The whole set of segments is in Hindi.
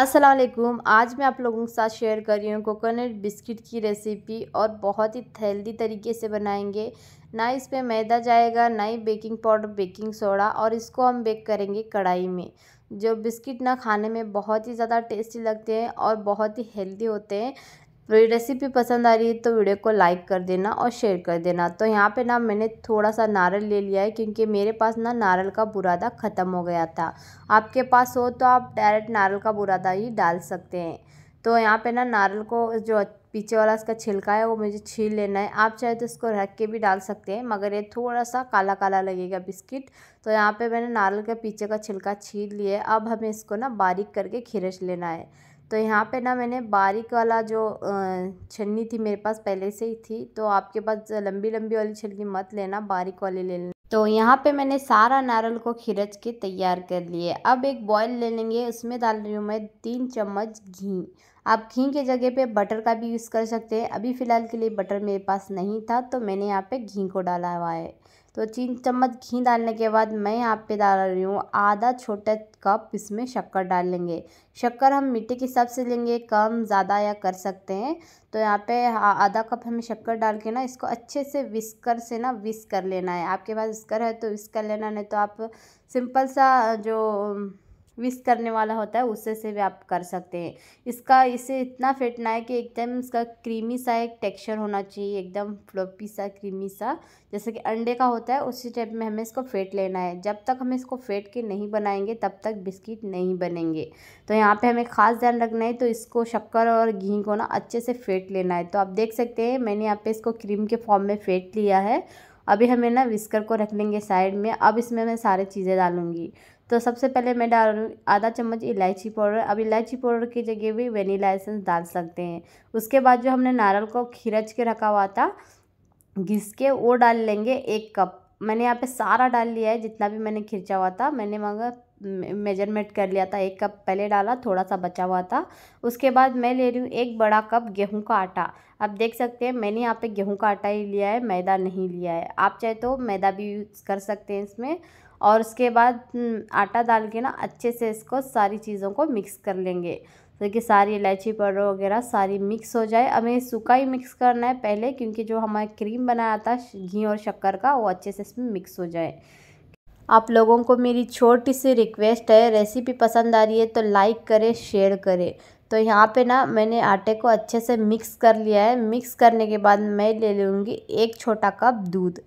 असलम आज मैं आप लोगों के साथ शेयर कर रही हूँ कोकोनट बिस्किट की रेसिपी और बहुत ही हेल्दी तरीके से बनाएंगे ना इस पर मैदा जाएगा ना ही बेकिंग पाउडर बेकिंग सोडा और इसको हम बेक करेंगे कढ़ाई में जो बिस्किट ना खाने में बहुत ही ज़्यादा टेस्टी लगते हैं और बहुत ही हेल्दी होते हैं मेरी तो रेसिपी पसंद आ रही है तो वीडियो को लाइक कर देना और शेयर कर देना तो यहाँ पे ना मैंने थोड़ा सा नारल ले लिया है क्योंकि मेरे पास ना नारल का बुरादा ख़त्म हो गया था आपके पास हो तो आप डायरेक्ट नारल का बुरादा ही डाल सकते हैं तो यहाँ पे ना नारल को जो पीछे वाला इसका छिलका है वो मुझे छील लेना है आप चाहे तो इसको रख के भी डाल सकते हैं मगर ये थोड़ा सा काला काला लगेगा बिस्किट तो यहाँ पे मैंने नारल के पीछे का छिलका छील लिया है अब हमें इसको ना बारीक करके खिरच लेना है तो यहाँ पे ना मैंने बारीक वाला जो छन्नी थी मेरे पास पहले से ही थी तो आपके पास लंबी लंबी वाली छन्नी मत लेना बारीक वाली ले लेना तो यहाँ पे मैंने सारा नारियल को खिरच के तैयार कर लिए अब एक बॉयल ले लेंगे उसमें डाल रही हूँ मैं तीन चम्मच घी आप घी के जगह पे बटर का भी यूज़ कर सकते हैं अभी फ़िलहाल के लिए बटर मेरे पास नहीं था तो मैंने यहाँ पे घी को डाला हुआ है तो तीन चम्मच घी डालने के बाद मैं यहाँ पे डाल रही हूँ आधा छोटा कप इसमें शक्कर डाल लेंगे शक्कर हम मिट्टी के हिसाब से लेंगे कम ज़्यादा या कर सकते हैं तो यहाँ पे आधा कप हमें शक्कर डाल के ना इसको अच्छे से विस्कर से ना विस्क कर लेना है आपके पास विस्कर है तो विस्क कर लेना नहीं तो आप सिंपल सा जो विश करने वाला होता है उससे से भी आप कर सकते हैं इसका इसे इतना फेंटना है कि एकदम इसका क्रीमी सा एक टेक्सचर होना चाहिए एकदम फ्लोपी सा क्रीमी सा जैसे कि अंडे का होता है उसी टाइप में हमें इसको फेंट लेना है जब तक हम इसको फेंट के नहीं बनाएंगे तब तक बिस्किट नहीं बनेंगे तो यहाँ पर हमें ख़ास ध्यान रखना है तो इसको शक्कर और घी को ना अच्छे से फेंट लेना है तो आप देख सकते हैं मैंने यहाँ पर इसको क्रीम के फॉर्म में फेंट लिया है अभी हमें ना विस्कर को रख लेंगे साइड में अब इसमें मैं सारे चीज़ें डालूंगी तो सबसे पहले मैं डाल रही हूँ आधा चम्मच इलायची पाउडर अब इलायची पाउडर की जगह भी वेनीला एसेंस डाल सकते हैं उसके बाद जो हमने नारियल को खिरच के रखा हुआ था घिस के वो डाल लेंगे एक कप मैंने यहाँ पे सारा डाल लिया है जितना भी मैंने खिंचा हुआ था मैंने मगर मेजरमेंट कर लिया था एक कप पहले डाला थोड़ा सा बचा हुआ था उसके बाद मैं ले रही हूँ एक बड़ा कप गेहूं का आटा आप देख सकते हैं मैंने यहाँ पे गेहूं का आटा ही लिया है मैदा नहीं लिया है आप चाहे तो मैदा भी यूज़ कर सकते हैं इसमें और उसके बाद हम्म, आटा डाल के ना अच्छे से इसको सारी चीज़ों को मिक्स कर लेंगे तो कि सारी इलायची पाउडर वगैरह सारी मिक्स हो जाए हमें सूखा ही मिक्स करना है पहले क्योंकि जो हमारे क्रीम बनाया था घी और शक्कर का वो अच्छे से इसमें मिक्स हो जाए आप लोगों को मेरी छोटी सी रिक्वेस्ट है रेसिपी पसंद आ रही है तो लाइक करें शेयर करें तो यहाँ पे ना मैंने आटे को अच्छे से मिक्स कर लिया है मिक्स करने के बाद मैं ले लूँगी एक छोटा कप दूध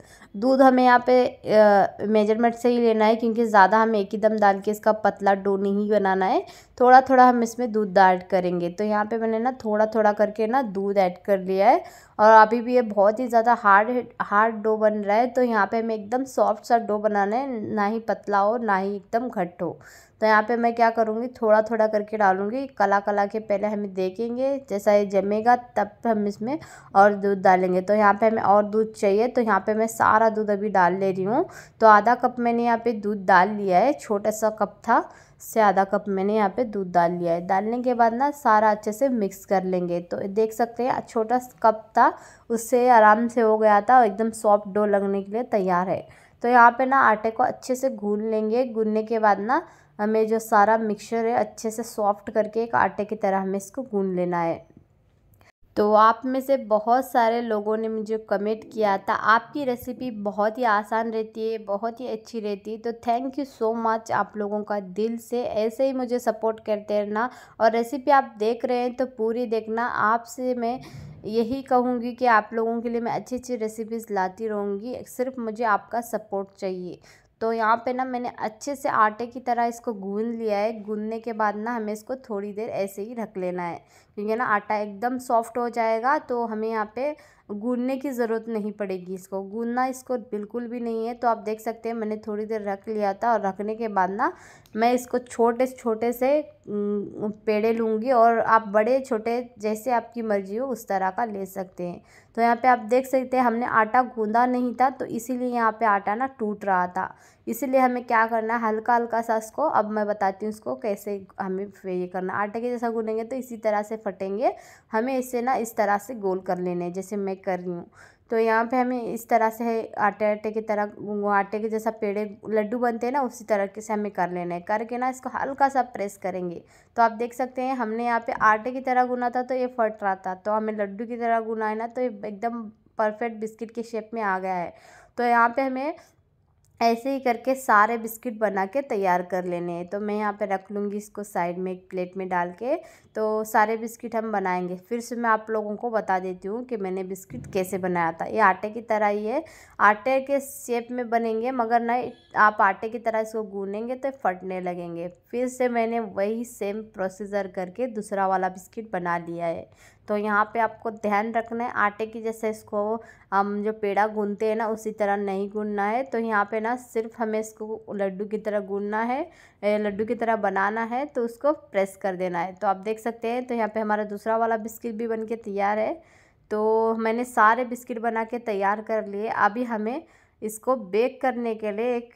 दूध हमें यहाँ पे मेजरमेंट से ही लेना है क्योंकि ज़्यादा हमें एक ही दम डाल के इसका पतला डो नहीं बनाना है थोड़ा थोड़ा हम इसमें दूध ऐड करेंगे तो यहाँ पे मैंने ना थोड़ा थोड़ा करके ना दूध ऐड कर लिया है और अभी भी ये बहुत ही ज़्यादा हार्ड हार्ड डो बन रहा है तो यहाँ पे हमें एकदम सॉफ्ट सा डो बनाना है ना ही पतला हो ना ही एकदम घट हो तो यहाँ पे मैं क्या करूँगी थोड़ा थोड़ा करके डालूँगी कला कला के पहले हम देखेंगे जैसा ये जमेगा तब हम इसमें और दूध डालेंगे तो यहाँ पे हमें और दूध चाहिए तो यहाँ पे मैं सारा दूध अभी डाल ले रही हूँ तो आधा कप मैंने यहाँ पे दूध डाल लिया है छोटा सा कप था से आधा कप मैंने यहाँ पे दूध डाल लिया है डालने के बाद ना सारा अच्छे से मिक्स कर लेंगे तो देख सकते हैं छोटा कप था उससे आराम से हो गया था और एकदम सॉफ्ट डो लगने के लिए तैयार है तो यहाँ पे ना आटे को अच्छे से गून लेंगे गूनने के बाद ना हमें जो सारा मिक्सचर है अच्छे से सॉफ्ट करके एक आटे की तरह हमें इसको गून लेना है तो आप में से बहुत सारे लोगों ने मुझे कमेंट किया था आपकी रेसिपी बहुत ही आसान रहती है बहुत ही अच्छी रहती है तो थैंक यू सो मच आप लोगों का दिल से ऐसे ही मुझे सपोर्ट करते रहना और रेसिपी आप देख रहे हैं तो पूरी देखना आपसे मैं यही कहूँगी कि आप लोगों के लिए मैं अच्छी अच्छी रेसिपीज़ लाती रहूँगी सिर्फ मुझे आपका सपोर्ट चाहिए तो यहाँ पे ना मैंने अच्छे से आटे की तरह इसको गूंद लिया है गूंदने के बाद ना हमें इसको थोड़ी देर ऐसे ही रख लेना है क्योंकि ना आटा एकदम सॉफ्ट हो जाएगा तो हमें यहाँ पे गूंदने की ज़रूरत नहीं पड़ेगी इसको गूंदना इसको बिल्कुल भी नहीं है तो आप देख सकते हैं मैंने थोड़ी देर रख लिया था और रखने के बाद ना मैं इसको छोटे छोटे से पेड़े लूँगी और आप बड़े छोटे जैसे आपकी मर्जी हो उस तरह का ले सकते हैं तो यहाँ पे आप देख सकते हैं हमने आटा गूंदा नहीं था तो इसीलिए यहाँ पे आटा ना टूट रहा था इसीलिए हमें क्या करना है हल्का हल्का सा इसको अब मैं बताती हूँ इसको कैसे हमें ये करना आटे के जैसा गुनेंगे तो इसी तरह से फटेंगे हमें इसे ना इस तरह से गोल कर लेने जैसे मैं कर रही हूँ तो यहाँ पे हमें इस तरह से आटे आटे की तरह आटे के जैसा पेड़े लड्डू बनते हैं ना उसी तरह से हमें कर लेना है करके ना इसको हल्का सा प्रेस करेंगे तो आप देख सकते हैं हमने यहाँ पे आटे की तरह गुना था तो ये फट रहा था तो हमें लड्डू की तरह गुना है ना तो ये एकदम परफेक्ट बिस्किट के शेप में आ गया है तो यहाँ पर हमें ऐसे ही करके सारे बिस्किट बना के तैयार कर लेने हैं तो मैं यहाँ पे रख लूँगी इसको साइड में एक प्लेट में डाल के तो सारे बिस्किट हम बनाएंगे फिर से मैं आप लोगों को बता देती हूँ कि मैंने बिस्किट कैसे बनाया था ये आटे की तरह ही है आटे के शेप में बनेंगे मगर ना आप आटे की तरह इसको गूनेंगे तो फटने लगेंगे फिर से मैंने वही सेम प्रोसीजर करके दूसरा वाला बिस्किट बना लिया है तो यहाँ पे आपको ध्यान रखना है आटे की जैसे इसको हम जो पेड़ा गूंदते हैं ना उसी तरह नहीं गूंदना है तो यहाँ पे ना सिर्फ हमें इसको लड्डू की तरह गूंदना है लड्डू की तरह बनाना है तो उसको प्रेस कर देना है तो आप देख सकते हैं तो यहाँ पर हमारा दूसरा वाला बिस्किट भी बन के तैयार है तो मैंने सारे बिस्किट बना के तैयार कर लिए अभी हमें इसको बेक करने के लिए एक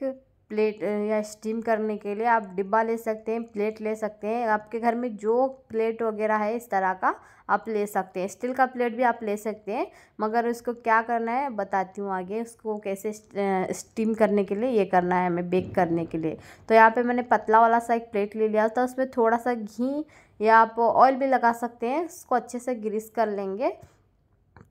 प्लेट या स्टीम करने के लिए आप डिब्बा ले सकते हैं प्लेट ले सकते हैं आपके घर में जो प्लेट वगैरह है इस तरह का आप ले सकते हैं स्टील का प्लेट भी आप ले सकते हैं मगर उसको क्या करना है बताती हूँ आगे उसको कैसे स्टीम करने के लिए ये करना है हमें बेक करने के लिए तो यहाँ पे मैंने पतला वाला सा एक प्लेट ले लिया था उसमें थोड़ा सा घी या आप ऑयल भी लगा सकते हैं उसको अच्छे से ग्रीस कर लेंगे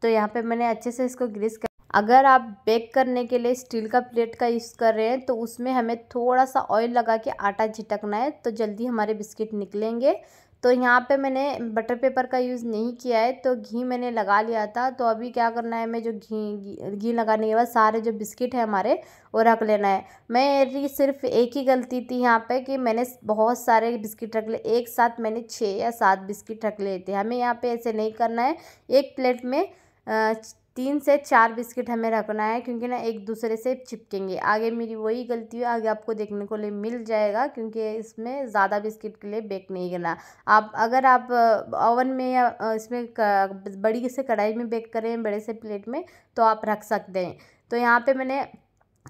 तो यहाँ पर मैंने अच्छे से इसको ग्रीस कर अगर आप बेक करने के लिए स्टील का प्लेट का यूज़ कर रहे हैं तो उसमें हमें थोड़ा सा ऑयल लगा के आटा झिटकना है तो जल्दी हमारे बिस्किट निकलेंगे तो यहाँ पे मैंने बटर पेपर का यूज़ नहीं किया है तो घी मैंने लगा लिया था तो अभी क्या करना है मैं जो घी घी लगाने के बाद सारे जो बिस्किट है हमारे वो रख लेना है मेरी सिर्फ एक ही गलती थी यहाँ पे कि मैंने बहुत सारे बिस्किट रख ले एक साथ मैंने छः या सात बिस्किट रख लिए थे हमें यहाँ पर ऐसे नहीं करना है एक प्लेट में तीन से चार बिस्किट हमें रखना है क्योंकि ना एक दूसरे से चिपकेंगे आगे मेरी वही गलती है आगे आपको देखने को लिए मिल जाएगा क्योंकि इसमें ज़्यादा बिस्किट के लिए बेक नहीं करना आप अगर आप ओवन में या इसमें बड़ी से कढ़ाई में बेक करें बड़े से प्लेट में तो आप रख सकते हैं तो यहाँ पर मैंने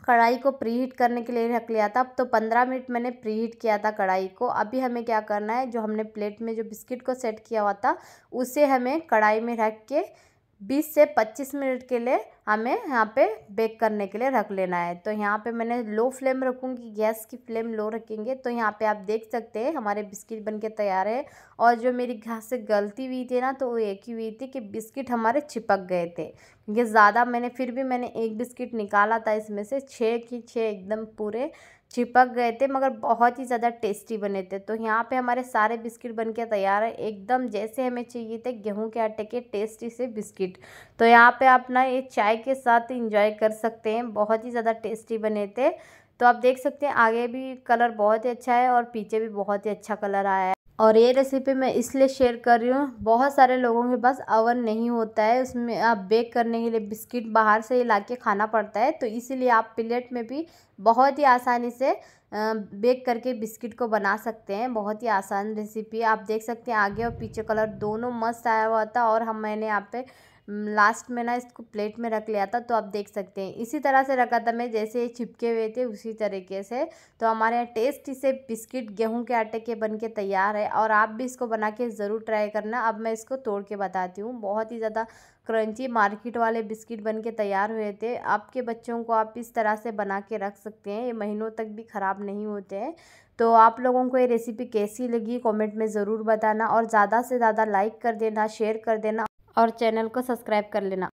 कढ़ाई को प्री हीट करने के लिए रख लिया था अब तो पंद्रह मिनट मैंने प्री हीट किया था कढ़ाई को अभी हमें क्या करना है जो हमने प्लेट में जो बिस्किट को सेट किया हुआ था उसे हमें कढ़ाई में रख के बीस से पच्चीस मिनट के लिए हमें यहाँ पे बेक करने के लिए रख लेना है तो यहाँ पे मैंने लो फ्लेम रखूँगी गैस की फ्लेम लो रखेंगे तो यहाँ पे आप देख सकते हैं हमारे बिस्किट बनके तैयार है और जो मेरी घास से गलती हुई थी ना तो वो एक ही हुई थी कि बिस्किट हमारे चिपक गए थे क्योंकि ज़्यादा मैंने फिर भी मैंने एक बिस्किट निकाला था इसमें से छः की छः एकदम पूरे चिपक गए थे मगर बहुत ही ज़्यादा टेस्टी बने थे तो यहाँ पे हमारे सारे बिस्किट बन के तैयार है एकदम जैसे हमें चाहिए थे गेहूं के आटे के टेस्टी से बिस्किट तो यहाँ पे आप ना ये चाय के साथ इंजॉय कर सकते हैं बहुत ही ज़्यादा टेस्टी बने थे तो आप देख सकते हैं आगे भी कलर बहुत ही अच्छा है और पीछे भी बहुत ही अच्छा कलर आया है और ये रेसिपी मैं इसलिए शेयर कर रही हूँ बहुत सारे लोगों के पास अवन नहीं होता है उसमें आप बेक करने के लिए बिस्किट बाहर से ला के खाना पड़ता है तो इसीलिए आप प्लेट में भी बहुत ही आसानी से बेक करके बिस्किट को बना सकते हैं बहुत ही आसान रेसिपी आप देख सकते हैं आगे और पीछे कलर दोनों मस्त आया हुआ था और हम मैंने यहाँ पे लास्ट में ना इसको प्लेट में रख लिया था तो आप देख सकते हैं इसी तरह से रखा था मैं जैसे छिपके हुए थे उसी तरीके से तो हमारे यहाँ टेस्ट से बिस्किट गेहूं के आटे के बन के तैयार है और आप भी इसको बना के ज़रूर ट्राई करना अब मैं इसको तोड़ के बताती हूँ बहुत ही ज़्यादा क्रंची मार्केट वाले बिस्किट बन के तैयार हुए थे आपके बच्चों को आप इस तरह से बना के रख सकते हैं ये महीनों तक भी ख़राब नहीं होते हैं तो आप लोगों को ये रेसिपी कैसी लगी कमेंट में ज़रूर बताना और ज़्यादा से ज़्यादा लाइक कर देना शेयर कर देना और चैनल को सब्सक्राइब कर लेना